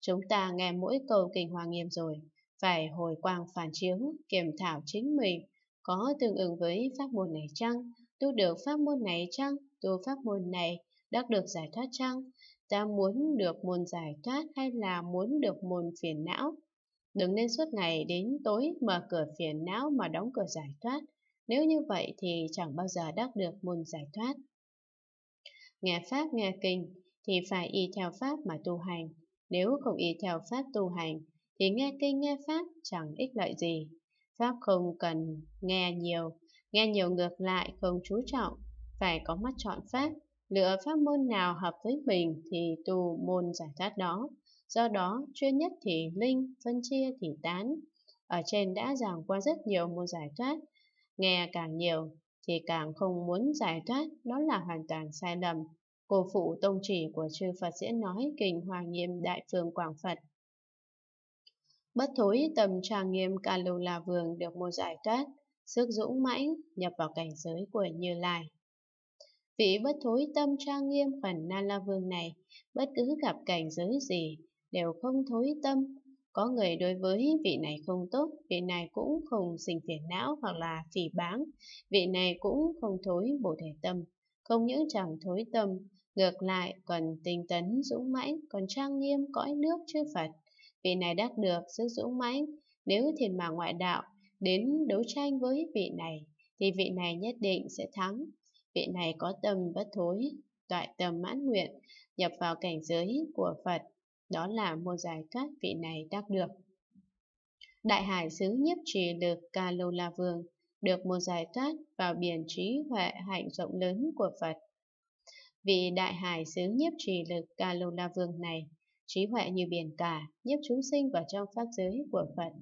Chúng ta nghe mỗi câu kinh hoa nghiêm rồi, phải hồi quang phản chiếu, kiểm thảo chính mình có tương ứng với pháp môn này chăng? Tu được pháp môn này chăng? Tu pháp môn này đắc được giải thoát chăng? Ta muốn được môn giải thoát hay là muốn được môn phiền não? Đừng nên suốt ngày đến tối mở cửa phiền não mà đóng cửa giải thoát. Nếu như vậy thì chẳng bao giờ đắc được môn giải thoát. Nghe Pháp nghe Kinh thì phải y theo Pháp mà tu hành. Nếu không y theo Pháp tu hành thì nghe Kinh nghe Pháp chẳng ích lợi gì. Pháp không cần nghe nhiều, nghe nhiều ngược lại không chú trọng, phải có mắt chọn Pháp, lựa pháp môn nào hợp với mình thì tu môn giải thoát đó. Do đó, chuyên nhất thì linh, phân chia thì tán. Ở trên đã giảng qua rất nhiều môn giải thoát, nghe càng nhiều thì càng không muốn giải thoát, đó là hoàn toàn sai lầm. Cô phụ tông chỉ của chư Phật diễn nói kinh Hoàng Nghiêm Đại Phương Quảng Phật Bất thối tầm trang nghiêm ca lưu là vương được một giải thoát, sức dũng mãnh nhập vào cảnh giới của Như Lai. Vị bất thối tâm trang nghiêm phần Na La Vương này, bất cứ gặp cảnh giới gì, đều không thối tâm. Có người đối với vị này không tốt, vị này cũng không sinh phiền não hoặc là phỉ báng, vị này cũng không thối bổ thể tâm. Không những chẳng thối tâm, ngược lại còn tinh tấn dũng mãnh, còn trang nghiêm cõi nước chư Phật vị này đắc được sức dũng mãnh, nếu thiền mà ngoại đạo đến đấu tranh với vị này, thì vị này nhất định sẽ thắng. Vị này có tâm bất thối, toại tâm mãn nguyện, nhập vào cảnh giới của Phật. Đó là một giải các vị này đắc được. Đại hải sứ nhiếp trì được Ca Lô La Vương, được một giải thoát vào biển trí huệ hạnh rộng lớn của Phật. Vị đại hải sứ nhiếp trì lực Ca Lô La Vương này trí huệ như biển cả, nhiếp chúng sinh vào trong pháp giới của Phật.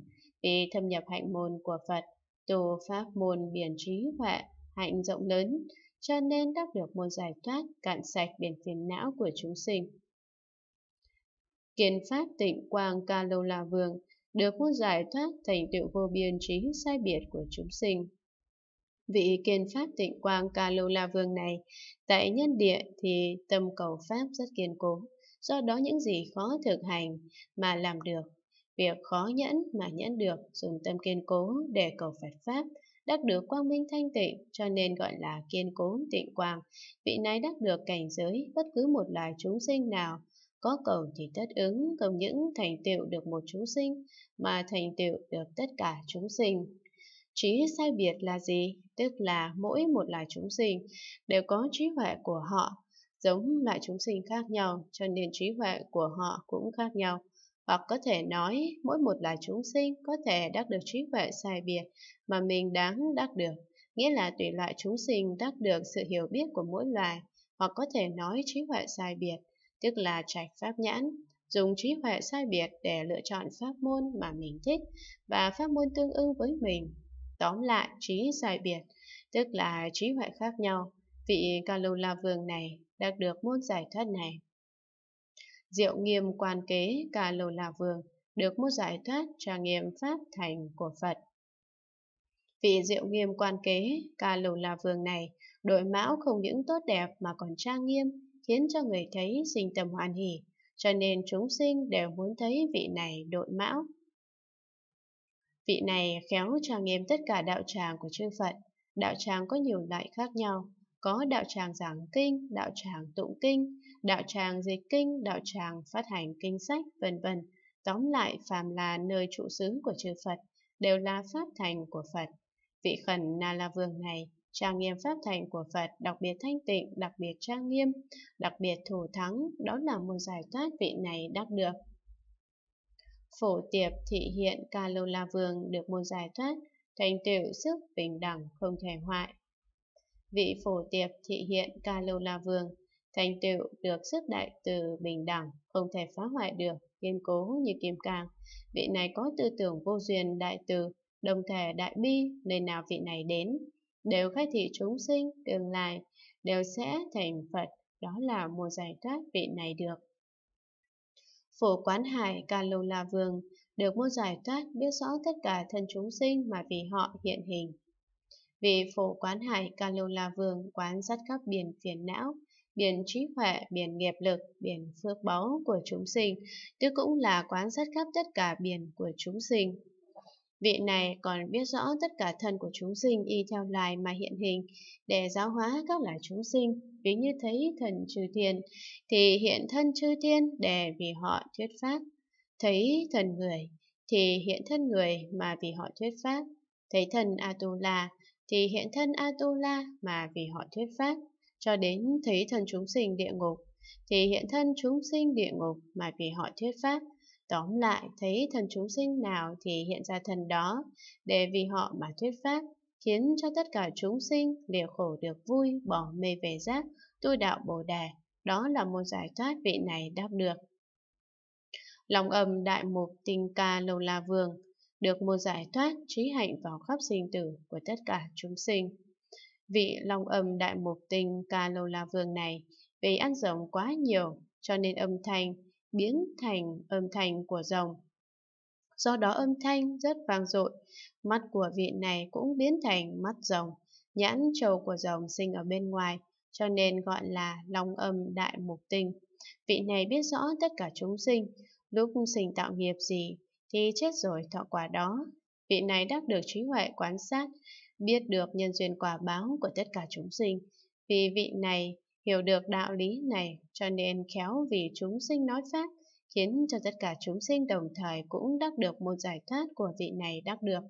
Vì thâm nhập hạnh môn của Phật, tu pháp môn biển trí huệ, hạnh rộng lớn, cho nên đắc được môn giải thoát, cạn sạch biển phiền não của chúng sinh. Kiến pháp tịnh quang ca lâu la vương, được môn giải thoát thành tựu vô biên trí sai biệt của chúng sinh. Vị kiên pháp tịnh quang ca lâu la vương này, tại nhân địa thì tâm cầu pháp rất kiên cố, do đó những gì khó thực hành mà làm được, việc khó nhẫn mà nhẫn được dùng tâm kiên cố để cầu Phật Pháp, đắc được quang minh thanh tịnh cho nên gọi là kiên cố tịnh quang, vị này đắc được cảnh giới bất cứ một loài chúng sinh nào, có cầu thì tất ứng không những thành tựu được một chúng sinh mà thành tựu được tất cả chúng sinh. Trí sai biệt là gì? Tức là mỗi một loài chúng sinh đều có trí huệ của họ, giống loại chúng sinh khác nhau cho nên trí huệ của họ cũng khác nhau. Hoặc có thể nói mỗi một loại chúng sinh có thể đắc được trí huệ sai biệt mà mình đáng đắc được, nghĩa là tùy loại chúng sinh đắc được sự hiểu biết của mỗi loài, hoặc có thể nói trí huệ sai biệt, tức là trạch pháp nhãn, dùng trí huệ sai biệt để lựa chọn pháp môn mà mình thích và pháp môn tương ưng với mình. Tóm lại, trí sai biệt, tức là trí huệ khác nhau. Vị Ca Lô La Vương này đạt được môn giải thoát này. Diệu nghiêm quan kế cả lầu là vương, được môn giải thoát trà nghiệm pháp thành của Phật. Vị diệu nghiêm quan kế ca lầu là vương này, đội mão không những tốt đẹp mà còn trang nghiêm, khiến cho người thấy sinh tâm hoan hỷ, cho nên chúng sinh đều muốn thấy vị này đội mão. Vị này khéo trang nghiêm tất cả đạo tràng của chư Phật, đạo tràng có nhiều loại khác nhau, có đạo tràng giảng kinh, đạo tràng tụng kinh, đạo tràng dịch kinh, đạo tràng phát hành kinh sách, vân vân. Tóm lại, phàm là nơi trụ xứ của chư Phật, đều là pháp thành của Phật. Vị khẩn Na La Vương này, trang nghiêm pháp thành của Phật đặc biệt thanh tịnh, đặc biệt trang nghiêm, đặc biệt thủ thắng, đó là một giải thoát vị này đắc được. Phổ tiệp thị hiện Ca Lô La Vương được một giải thoát, thành tựu sức bình đẳng không thể hoại vị phổ tiệp thị hiện ca lâu la vương, thành tựu được sức đại từ bình đẳng, không thể phá hoại được, kiên cố như kim cang. Vị này có tư tưởng vô duyên đại từ, đồng thể đại bi, nơi nào vị này đến, đều khai thị chúng sinh, tương lai, đều sẽ thành Phật, đó là một giải thoát vị này được. Phổ quán hải ca lâu la vương, được một giải thoát biết rõ tất cả thân chúng sinh mà vì họ hiện hình vì phổ quán hải ca lâu la vương quán sát các biển phiền não, biển trí huệ, biển nghiệp lực, biển phước báu của chúng sinh, tức cũng là quán sát khắp tất cả biển của chúng sinh. Vị này còn biết rõ tất cả thân của chúng sinh y theo loài mà hiện hình để giáo hóa các loài chúng sinh, ví như thấy thần chư thiên thì hiện thân chư thiên để vì họ thuyết pháp, thấy thần người thì hiện thân người mà vì họ thuyết pháp, thấy thần Atula thì hiện thân Atula mà vì họ thuyết pháp, cho đến thấy thần chúng sinh địa ngục, thì hiện thân chúng sinh địa ngục mà vì họ thuyết pháp. Tóm lại, thấy thần chúng sinh nào thì hiện ra thần đó, để vì họ mà thuyết pháp, khiến cho tất cả chúng sinh liều khổ được vui, bỏ mê về giác, tu đạo Bồ Đà. Đó là một giải thoát vị này đáp được. Lòng âm đại mục tình ca lâu la vương được một giải thoát trí hạnh vào khắp sinh tử của tất cả chúng sinh. Vị long âm đại mục tinh Ca Lô La Vương này vì ăn rồng quá nhiều cho nên âm thanh biến thành âm thanh của rồng. Do đó âm thanh rất vang dội, mắt của vị này cũng biến thành mắt rồng, nhãn trầu của rồng sinh ở bên ngoài, cho nên gọi là long âm đại mục tinh. Vị này biết rõ tất cả chúng sinh, lúc sinh tạo nghiệp gì thì chết rồi thọ quả đó. Vị này đắc được trí huệ quán sát, biết được nhân duyên quả báo của tất cả chúng sinh. Vì vị này hiểu được đạo lý này cho nên khéo vì chúng sinh nói pháp, khiến cho tất cả chúng sinh đồng thời cũng đắc được một giải thoát của vị này đắc được.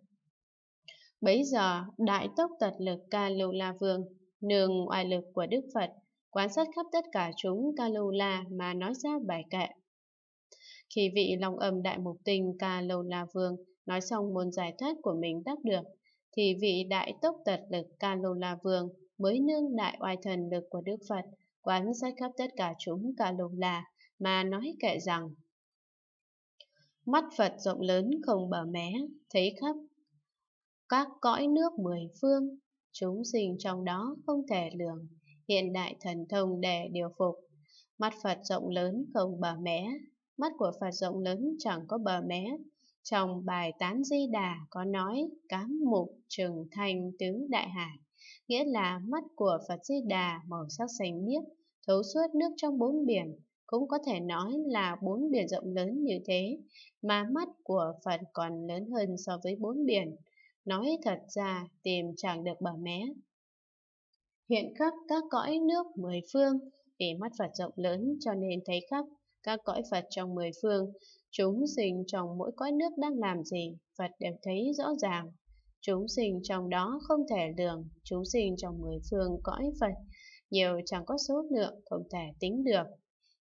Bấy giờ, đại tốc tật lực Ca Lưu La Vương, nương oai lực của Đức Phật, quan sát khắp tất cả chúng Ca Lưu La mà nói ra bài kệ khi vị long âm đại mục tinh ca lâu la vương nói xong môn giải thoát của mình đắc được, thì vị đại tốc tật lực ca lâu la vương mới nương đại oai thần lực của Đức Phật quán sát khắp tất cả chúng ca lâu la mà nói kệ rằng Mắt Phật rộng lớn không bờ mé, thấy khắp các cõi nước mười phương, chúng sinh trong đó không thể lường, hiện đại thần thông để điều phục. Mắt Phật rộng lớn không bờ mé, mắt của Phật rộng lớn chẳng có bờ mé. Trong bài Tán Di Đà có nói cám mục trừng thành tứ đại hải, nghĩa là mắt của Phật Di Đà màu sắc xanh biếc, thấu suốt nước trong bốn biển, cũng có thể nói là bốn biển rộng lớn như thế, mà mắt của Phật còn lớn hơn so với bốn biển. Nói thật ra, tìm chẳng được bờ mé. Hiện khắp các cõi nước mười phương, vì mắt Phật rộng lớn cho nên thấy khắp các cõi Phật trong mười phương, chúng sinh trong mỗi cõi nước đang làm gì, Phật đều thấy rõ ràng. Chúng sinh trong đó không thể lường, chúng sinh trong mười phương cõi Phật, nhiều chẳng có số lượng không thể tính được.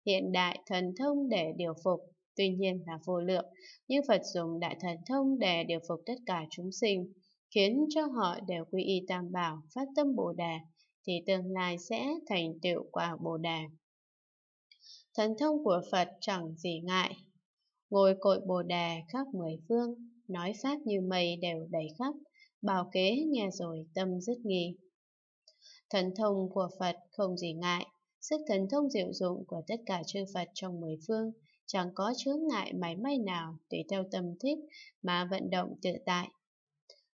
Hiện đại thần thông để điều phục, tuy nhiên là vô lượng, nhưng Phật dùng đại thần thông để điều phục tất cả chúng sinh, khiến cho họ đều quy y tam bảo, phát tâm Bồ Đề, thì tương lai sẽ thành tựu quả Bồ Đề thần thông của Phật chẳng gì ngại. Ngồi cội bồ đề khắp mười phương, nói pháp như mây đều đầy khắp, bảo kế nghe rồi tâm dứt nghi. Thần thông của Phật không gì ngại, sức thần thông diệu dụng của tất cả chư Phật trong mười phương chẳng có chướng ngại máy may nào tùy theo tâm thích mà vận động tự tại.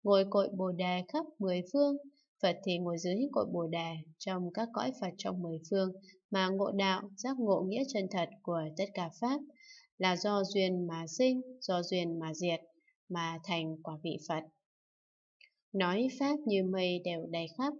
Ngồi cội bồ đề khắp mười phương, Phật thì ngồi dưới cội bồ đề trong các cõi Phật trong mười phương mà ngộ đạo, giác ngộ nghĩa chân thật của tất cả Pháp là do duyên mà sinh, do duyên mà diệt, mà thành quả vị Phật. Nói Pháp như mây đều đầy khắp,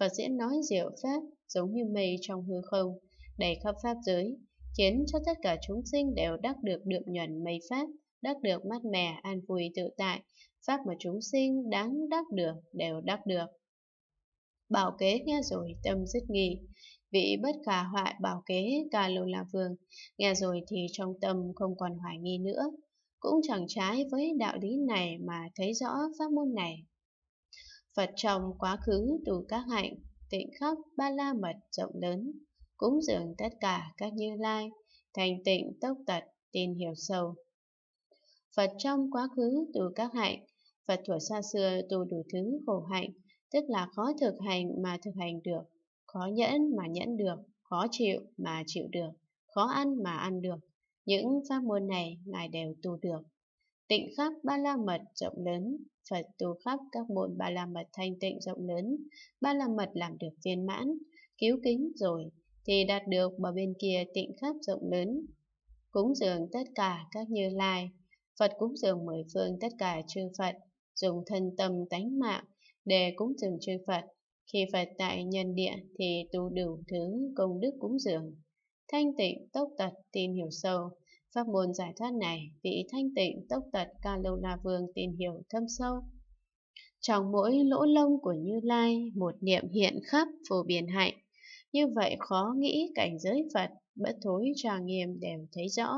Phật diễn nói diệu Pháp giống như mây trong hư không, đầy khắp Pháp giới, khiến cho tất cả chúng sinh đều đắc được được nhuận mây Pháp, đắc được mát mẻ, an vui tự tại, Pháp mà chúng sinh đáng đắc được đều đắc được. Bảo kế nghe rồi tâm dứt nghi, vị bất khả hoại bảo kế ca lâu la vương, nghe rồi thì trong tâm không còn hoài nghi nữa, cũng chẳng trái với đạo lý này mà thấy rõ pháp môn này. Phật trong quá khứ từ các hạnh, tịnh khắp ba la mật rộng lớn, cúng dường tất cả các như lai, thành tịnh tốc tật, tin hiểu sâu. Phật trong quá khứ từ các hạnh, Phật thuở xa xưa tu đủ thứ khổ hạnh, tức là khó thực hành mà thực hành được khó nhẫn mà nhẫn được, khó chịu mà chịu được, khó ăn mà ăn được. Những pháp môn này Ngài đều tu được. Tịnh khắp ba la mật rộng lớn, Phật tu khắp các môn ba la mật thanh tịnh rộng lớn, ba la mật làm được viên mãn, cứu kính rồi, thì đạt được bờ bên kia tịnh khắp rộng lớn. Cúng dường tất cả các như lai, Phật cúng dường mười phương tất cả chư Phật, dùng thân tâm tánh mạng để cúng dường chư Phật, khi Phật tại nhân địa thì tu đủ thứ công đức cúng dường. Thanh tịnh, tốc tật, tìm hiểu sâu. Pháp môn giải thoát này, vị thanh tịnh, tốc tật Ca Lâu La Vương tìm hiểu thâm sâu. Trong mỗi lỗ lông của Như Lai, một niệm hiện khắp phổ biến hạnh. Như vậy khó nghĩ cảnh giới Phật, bất thối trà nghiêm đều thấy rõ.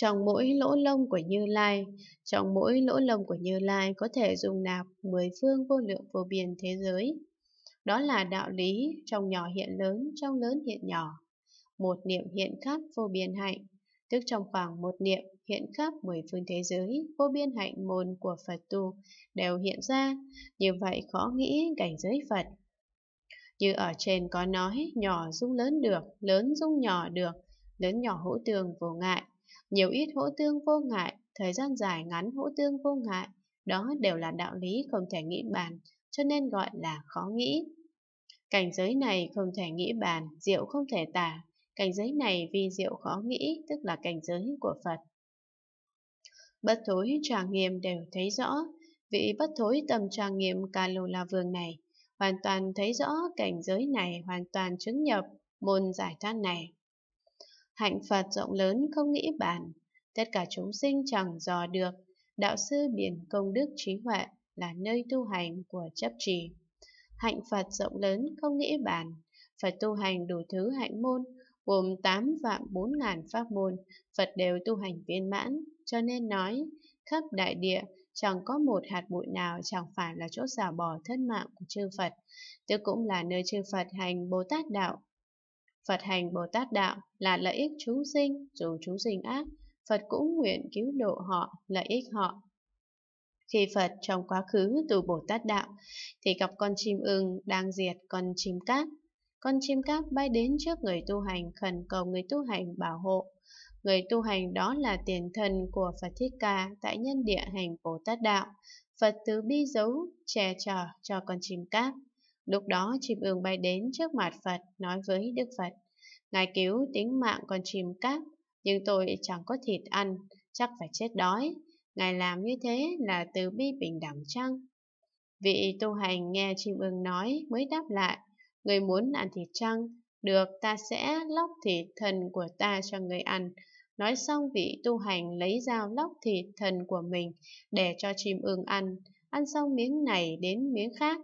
Trong mỗi lỗ lông của Như Lai, trong mỗi lỗ lông của Như Lai có thể dùng nạp mười phương vô lượng vô biên thế giới. Đó là đạo lý trong nhỏ hiện lớn, trong lớn hiện nhỏ. Một niệm hiện khắp vô biên hạnh, tức trong khoảng một niệm hiện khắp mười phương thế giới, vô biên hạnh môn của Phật tu đều hiện ra, như vậy khó nghĩ cảnh giới Phật. Như ở trên có nói, nhỏ dung lớn được, lớn dung nhỏ được, lớn nhỏ hữu tường vô ngại, nhiều ít hỗ tương vô ngại, thời gian dài ngắn hỗ tương vô ngại, đó đều là đạo lý không thể nghĩ bàn, cho nên gọi là khó nghĩ. Cảnh giới này không thể nghĩ bàn, diệu không thể tả. Cảnh giới này vì diệu khó nghĩ, tức là cảnh giới của Phật. Bất thối tràng nghiêm đều thấy rõ, vị bất thối tầm tràng nghiêm ca lù la vương này, hoàn toàn thấy rõ cảnh giới này hoàn toàn chứng nhập môn giải thoát này. Hạnh Phật rộng lớn không nghĩ bàn, tất cả chúng sinh chẳng dò được, đạo sư biển công đức trí huệ là nơi tu hành của chấp trì. Hạnh Phật rộng lớn không nghĩ bàn, Phật tu hành đủ thứ hạnh môn, gồm 8 vạn 4 ngàn pháp môn, Phật đều tu hành viên mãn, cho nên nói, khắp đại địa, chẳng có một hạt bụi nào chẳng phải là chỗ xả bỏ thân mạng của chư Phật, tức cũng là nơi chư Phật hành Bồ Tát Đạo, Phật hành Bồ Tát Đạo là lợi ích chúng sinh, dù chúng sinh ác, Phật cũng nguyện cứu độ họ, lợi ích họ. Khi Phật trong quá khứ từ Bồ Tát Đạo, thì gặp con chim ưng đang diệt con chim cát. Con chim cát bay đến trước người tu hành khẩn cầu người tu hành bảo hộ. Người tu hành đó là tiền thân của Phật Thích Ca tại nhân địa hành Bồ Tát Đạo. Phật từ bi dấu, che chở cho con chim cát. Lúc đó chim ưng bay đến trước mặt Phật nói với Đức Phật, Ngài cứu tính mạng con chim cát, nhưng tôi chẳng có thịt ăn, chắc phải chết đói. Ngài làm như thế là từ bi bình đẳng chăng? Vị tu hành nghe chim ưng nói mới đáp lại, Người muốn ăn thịt chăng? Được, ta sẽ lóc thịt thần của ta cho người ăn. Nói xong vị tu hành lấy dao lóc thịt thần của mình để cho chim ưng ăn. Ăn xong miếng này đến miếng khác,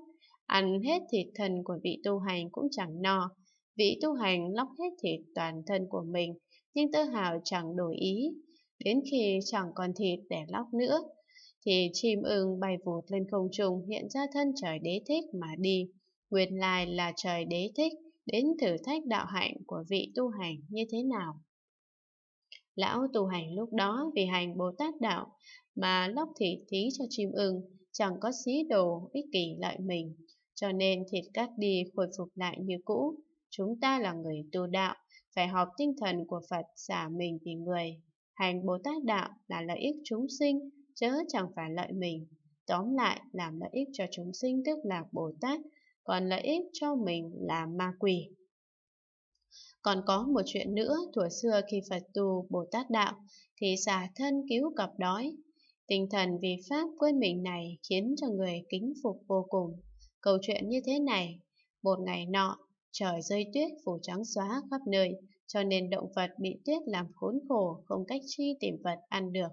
ăn hết thịt thân của vị tu hành cũng chẳng no. Vị tu hành lóc hết thịt toàn thân của mình, nhưng tơ hào chẳng đổi ý. Đến khi chẳng còn thịt để lóc nữa, thì chim ưng bay vụt lên không trung hiện ra thân trời đế thích mà đi. Nguyên lai là trời đế thích đến thử thách đạo hạnh của vị tu hành như thế nào. Lão tu hành lúc đó vì hành Bồ Tát Đạo mà lóc thịt thí cho chim ưng, chẳng có xí đồ ích kỷ lợi mình cho nên thịt cắt đi khôi phục lại như cũ. Chúng ta là người tu đạo, phải học tinh thần của Phật xả mình vì người. Hành Bồ Tát Đạo là lợi ích chúng sinh, chớ chẳng phải lợi mình. Tóm lại, làm lợi ích cho chúng sinh tức là Bồ Tát, còn lợi ích cho mình là ma quỷ. Còn có một chuyện nữa, thuở xưa khi Phật tu Bồ Tát Đạo, thì xả thân cứu cặp đói. Tinh thần vì Pháp quên mình này khiến cho người kính phục vô cùng. Câu chuyện như thế này, một ngày nọ, trời rơi tuyết phủ trắng xóa khắp nơi, cho nên động vật bị tuyết làm khốn khổ, không cách chi tìm vật ăn được.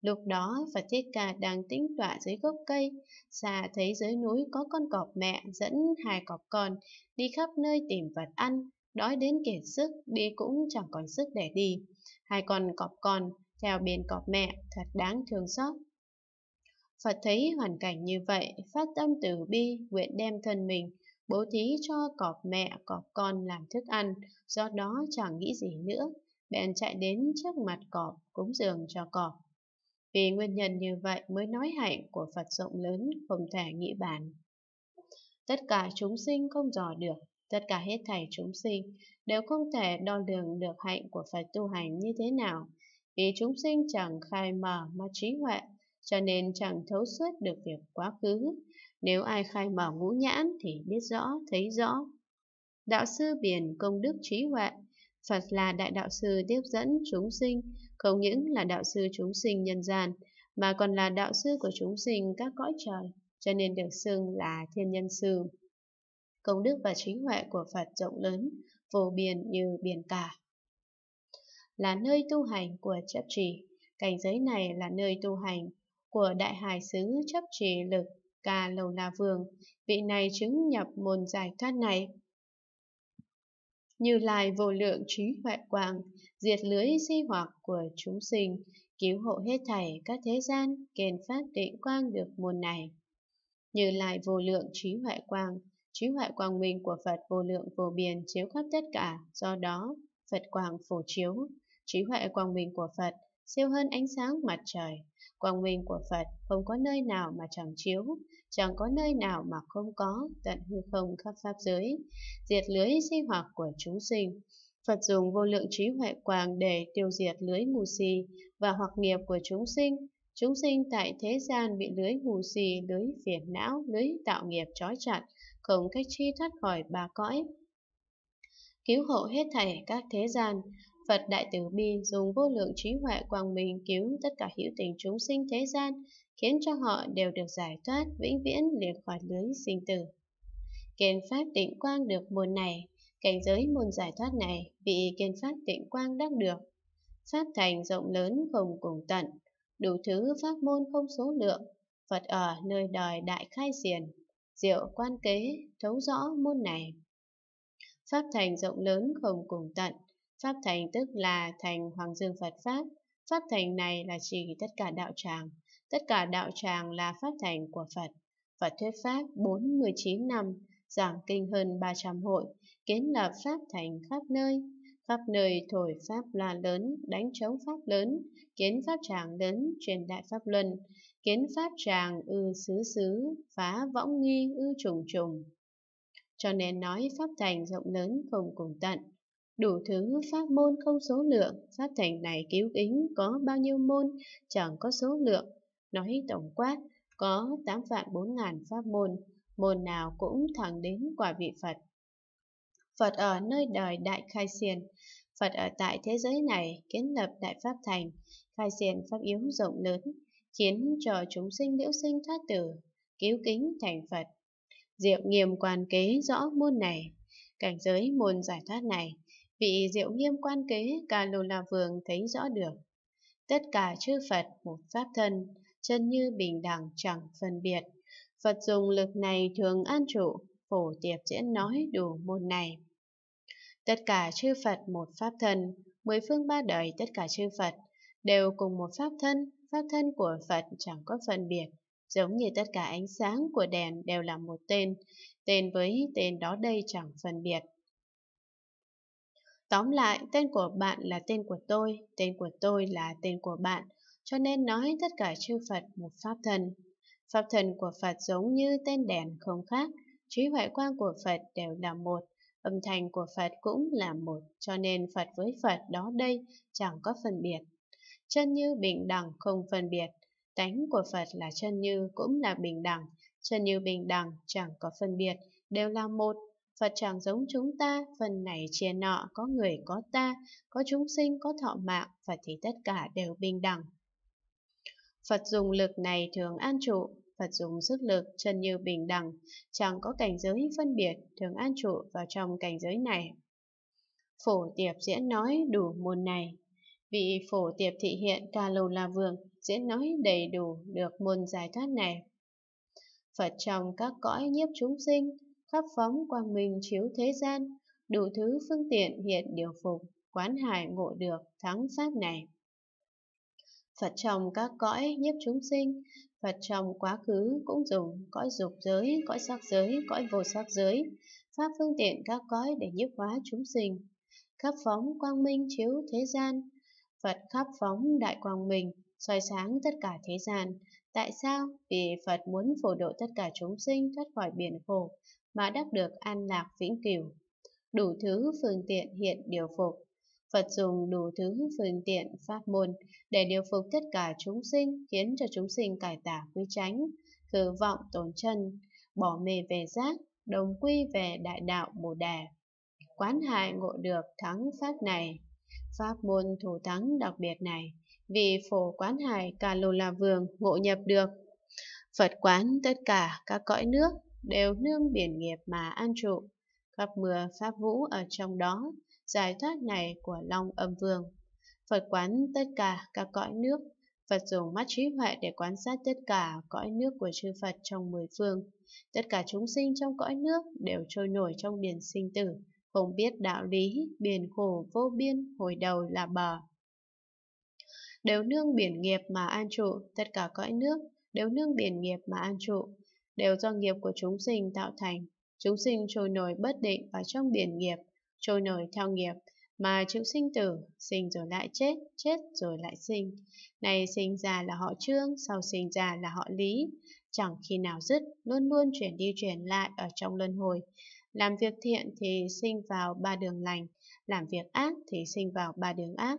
Lúc đó, Phật Thích Ca đang tĩnh tọa dưới gốc cây, xa thấy dưới núi có con cọp mẹ dẫn hai cọp con đi khắp nơi tìm vật ăn, đói đến kiệt sức, đi cũng chẳng còn sức để đi. Hai con cọp con theo bên cọp mẹ thật đáng thương xót Phật thấy hoàn cảnh như vậy, phát tâm từ bi, nguyện đem thân mình, bố thí cho cọp mẹ, cọp con làm thức ăn, do đó chẳng nghĩ gì nữa, bèn chạy đến trước mặt cọp, cúng dường cho cọp. Vì nguyên nhân như vậy mới nói hạnh của Phật rộng lớn không thể nghĩ bàn. Tất cả chúng sinh không dò được, tất cả hết thảy chúng sinh đều không thể đo lường được hạnh của Phật tu hành như thế nào, vì chúng sinh chẳng khai mở mà trí huệ cho nên chẳng thấu suốt được việc quá khứ. Nếu ai khai mở ngũ nhãn thì biết rõ, thấy rõ. Đạo sư biển công đức trí huệ, Phật là đại đạo sư tiếp dẫn chúng sinh, không những là đạo sư chúng sinh nhân gian, mà còn là đạo sư của chúng sinh các cõi trời, cho nên được xưng là thiên nhân sư. Công đức và trí huệ của Phật rộng lớn, vô biên như biển cả. Là nơi tu hành của chấp trì, cảnh giới này là nơi tu hành của đại hải sứ chấp trì lực Cà Lầu la Vương, vị này chứng nhập môn giải thoát này. Như Lai vô lượng trí huệ quang, diệt lưới di hoặc của chúng sinh, cứu hộ hết thảy các thế gian, kền phát định quang được môn này. Như Lai vô lượng trí huệ quang, trí huệ quang minh của Phật vô lượng vô biên chiếu khắp tất cả, do đó Phật quang phổ chiếu, trí huệ quang minh của Phật siêu hơn ánh sáng mặt trời. Quang minh của Phật không có nơi nào mà chẳng chiếu, chẳng có nơi nào mà không có, tận hư không khắp pháp giới, diệt lưới sinh hoạt của chúng sinh. Phật dùng vô lượng trí huệ quang để tiêu diệt lưới mù xì và hoặc nghiệp của chúng sinh. Chúng sinh tại thế gian bị lưới mù xì, lưới phiền não, lưới tạo nghiệp trói chặt, không cách chi thoát khỏi ba cõi. Cứu hộ hết thảy các thế gian, Phật Đại Từ Bi dùng vô lượng trí huệ quang minh cứu tất cả hữu tình chúng sinh thế gian, khiến cho họ đều được giải thoát vĩnh viễn liền khỏi lưới sinh tử. Kiên Pháp Tịnh Quang được môn này, cảnh giới môn giải thoát này, vị Kiên Pháp Tịnh Quang đắc được. Pháp thành rộng lớn không cùng tận, đủ thứ pháp môn không số lượng, Phật ở nơi đời đại khai diền, diệu quan kế, thấu rõ môn này. Pháp thành rộng lớn không cùng tận, Pháp thành tức là thành Hoàng Dương Phật Pháp. Pháp thành này là chỉ tất cả đạo tràng. Tất cả đạo tràng là Pháp thành của Phật. Phật thuyết Pháp 49 năm, giảng kinh hơn 300 hội, kiến lập Pháp thành khắp nơi. Khắp nơi thổi Pháp loa lớn, đánh chống Pháp lớn, kiến Pháp tràng lớn, truyền đại Pháp luân, kiến Pháp tràng ư xứ xứ, phá võng nghi ư trùng trùng. Cho nên nói Pháp thành rộng lớn không cùng tận đủ thứ pháp môn không số lượng, pháp thành này cứu kính có bao nhiêu môn, chẳng có số lượng. Nói tổng quát, có 8 vạn 4 ngàn pháp môn, môn nào cũng thẳng đến quả vị Phật. Phật ở nơi đời đại khai xiền, Phật ở tại thế giới này kiến lập đại pháp thành, khai xiền pháp yếu rộng lớn, khiến cho chúng sinh liễu sinh thoát tử, cứu kính thành Phật. Diệu nghiêm quan kế rõ môn này, cảnh giới môn giải thoát này Vị diệu nghiêm quan kế Cà Lô La Vương thấy rõ được. Tất cả chư Phật một pháp thân, chân như bình đẳng chẳng phân biệt. Phật dùng lực này thường an trụ, phổ tiệp diễn nói đủ môn này. Tất cả chư Phật một pháp thân, mười phương ba đời tất cả chư Phật đều cùng một pháp thân, pháp thân của Phật chẳng có phân biệt, giống như tất cả ánh sáng của đèn đều là một tên, tên với tên đó đây chẳng phân biệt. Tóm lại, tên của bạn là tên của tôi, tên của tôi là tên của bạn, cho nên nói tất cả chư Phật một Pháp Thần. Pháp Thần của Phật giống như tên đèn không khác, trí huệ quang của Phật đều là một, âm thanh của Phật cũng là một, cho nên Phật với Phật đó đây chẳng có phân biệt. Chân như bình đẳng không phân biệt, tánh của Phật là chân như cũng là bình đẳng, chân như bình đẳng chẳng có phân biệt, đều là một Phật chẳng giống chúng ta, phần này chia nọ, có người có ta, có chúng sinh có thọ mạng, Phật thì tất cả đều bình đẳng. Phật dùng lực này thường an trụ, Phật dùng sức lực chân như bình đẳng, chẳng có cảnh giới phân biệt, thường an trụ vào trong cảnh giới này. Phổ tiệp diễn nói đủ môn này. Vị phổ tiệp thị hiện ca lâu la vương diễn nói đầy đủ được môn giải thoát này. Phật trong các cõi nhiếp chúng sinh, khắp phóng quang minh chiếu thế gian, đủ thứ phương tiện hiện điều phục, quán hải ngộ được thắng pháp này. Phật trong các cõi nhiếp chúng sinh, Phật trong quá khứ cũng dùng cõi dục giới, cõi sắc giới, cõi vô sắc giới, pháp phương tiện các cõi để nhiếp hóa chúng sinh. Khắp phóng quang minh chiếu thế gian, Phật khắp phóng đại quang minh, soi sáng tất cả thế gian. Tại sao? Vì Phật muốn phổ độ tất cả chúng sinh thoát khỏi biển khổ, mà đắc được an lạc vĩnh cửu. Đủ thứ phương tiện hiện điều phục. Phật dùng đủ thứ phương tiện pháp môn để điều phục tất cả chúng sinh, khiến cho chúng sinh cải tả quy tránh, khử vọng tổn chân, bỏ mê về giác, đồng quy về đại đạo bồ đề. Quán hại ngộ được thắng pháp này, pháp môn thủ thắng đặc biệt này, vì phổ quán hải Cà Lô La Vương ngộ nhập được. Phật quán tất cả các cõi nước đều nương biển nghiệp mà an trụ, khắp mưa pháp vũ ở trong đó, giải thoát này của Long Âm Vương. Phật quán tất cả các cõi nước, Phật dùng mắt trí huệ để quan sát tất cả cõi nước của chư Phật trong mười phương. Tất cả chúng sinh trong cõi nước đều trôi nổi trong biển sinh tử, không biết đạo lý, biển khổ vô biên, hồi đầu là bờ. Đều nương biển nghiệp mà an trụ, tất cả cõi nước, đều nương biển nghiệp mà an trụ, đều do nghiệp của chúng sinh tạo thành. Chúng sinh trôi nổi bất định ở trong biển nghiệp, trôi nổi theo nghiệp, mà chịu sinh tử, sinh rồi lại chết, chết rồi lại sinh. Này sinh già là họ trương, sau sinh già là họ lý, chẳng khi nào dứt, luôn luôn chuyển đi chuyển lại ở trong luân hồi. Làm việc thiện thì sinh vào ba đường lành, làm việc ác thì sinh vào ba đường ác.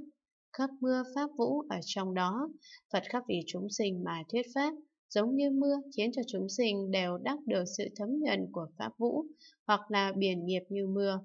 Khắp mưa pháp vũ ở trong đó, Phật khắp vì chúng sinh mà thuyết pháp, giống như mưa khiến cho chúng sinh đều đắc được sự thấm nhuận của Pháp Vũ, hoặc là biển nghiệp như mưa.